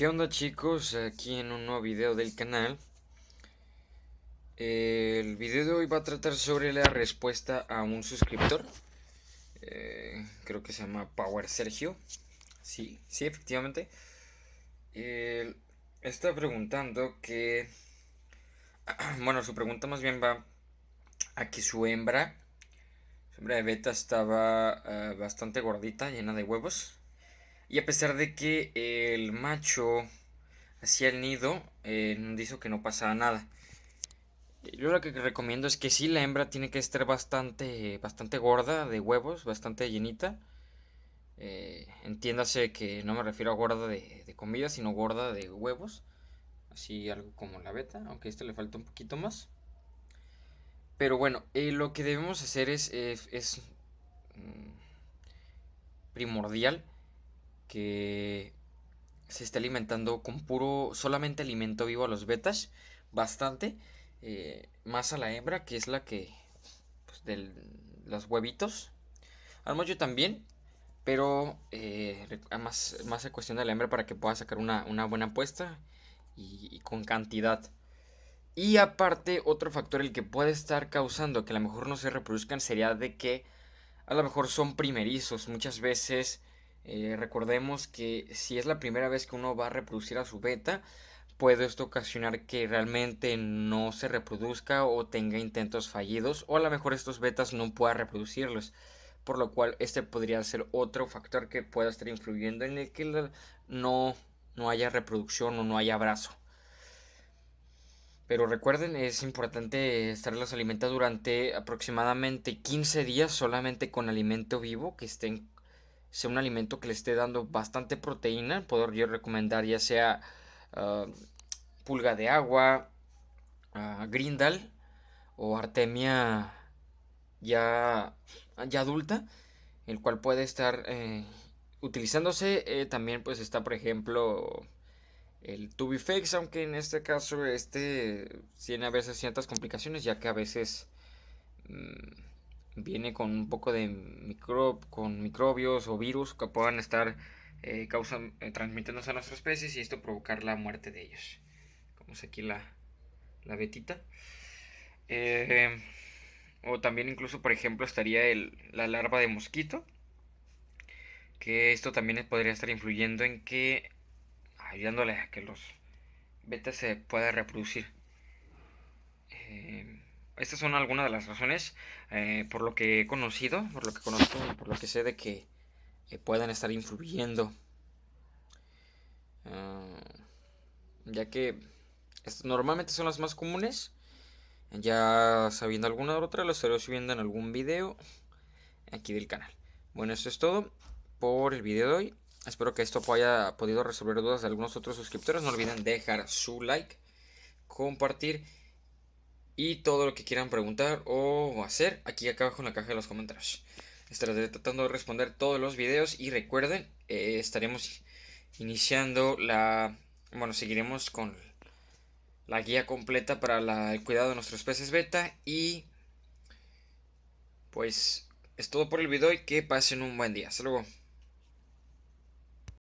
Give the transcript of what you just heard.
¿Qué onda chicos? Aquí en un nuevo video del canal. el video de hoy va a tratar sobre la respuesta a un suscriptor. Eh, creo que se llama Power Sergio. Sí, sí, efectivamente. está preguntando que... Bueno, su pregunta más bien va a que su hembra, su hembra de beta estaba eh, bastante gordita, llena de huevos. Y a pesar de que el macho hacía el nido, eh, dijo que no pasaba nada. Yo lo que recomiendo es que sí, la hembra tiene que estar bastante, bastante gorda de huevos, bastante llenita. Eh, entiéndase que no me refiero a gorda de, comida, sino gorda de huevos. Así algo como la beta, aunque a esta le falta un poquito más. Pero bueno, eh, lo que debemos hacer es, es mm, primordial que se está alimentando con puro, solamente alimento vivo a los betas, bastante, eh, más a la hembra, que es la que, pues, de los huevitos, al yo también, pero eh, más, más a cuestión de la hembra para que pueda sacar una, buena apuesta y, y, con cantidad. Y aparte, otro factor el que puede estar causando que a lo mejor no se reproduzcan sería de que a lo mejor son primerizos. Muchas veces eh, recordemos que si es la primera vez que uno va a reproducir a su beta, puede esto ocasionar que realmente no se reproduzca o tenga intentos fallidos o a lo mejor estos betas no pueda reproducirlos. Por lo cual este podría ser otro factor que pueda estar influyendo en el que no, no haya reproducción o no haya abrazo. Pero recuerden, es importante estarlos alimentando durante aproximadamente 15 días solamente con alimento vivo que estén sea un alimento que le esté dando bastante proteína, puedo yo recomendar ya sea ah, pulga de agua, ah, grindal o artemia ya, adulta, el cual puede estar eh, utilizándose. Eh, también pues está por ejemplo el tubifex, aunque en este caso este tiene a veces ciertas complicaciones ya que a veces... Mm, viene con un poco de micro, con microbios o virus que puedan estar eh, causan, eh, transmitiéndose a nuestras especies y esto provocar la muerte de ellos. Como es aquí la, la betita. Eh, o también incluso, por ejemplo, estaría el, la larva de mosquito. Que esto también podría estar influyendo en que, ayudándole a que los betas se puedan reproducir estas son algunas de las razones eh, por lo que he conocido, por lo que conozco, por lo que sé de que eh, puedan estar influyendo. Ah, ya que normalmente son las más comunes. Ya sabiendo alguna u otra, lo estaré subiendo en algún video aquí del canal. Bueno, eso es todo por el video de hoy. Espero que esto haya podido resolver dudas de algunos otros suscriptores. No olviden dejar su like, compartir y todo lo que quieran preguntar o hacer, aquí acá abajo en la caja de los comentarios. Estaré tratando de responder todos los videos y recuerden, eh, estaremos iniciando la... Bueno, seguiremos con la guía completa para el cuidado de nuestros peces beta y... Pues es todo por el video y que pasen un buen día. Hasta luego.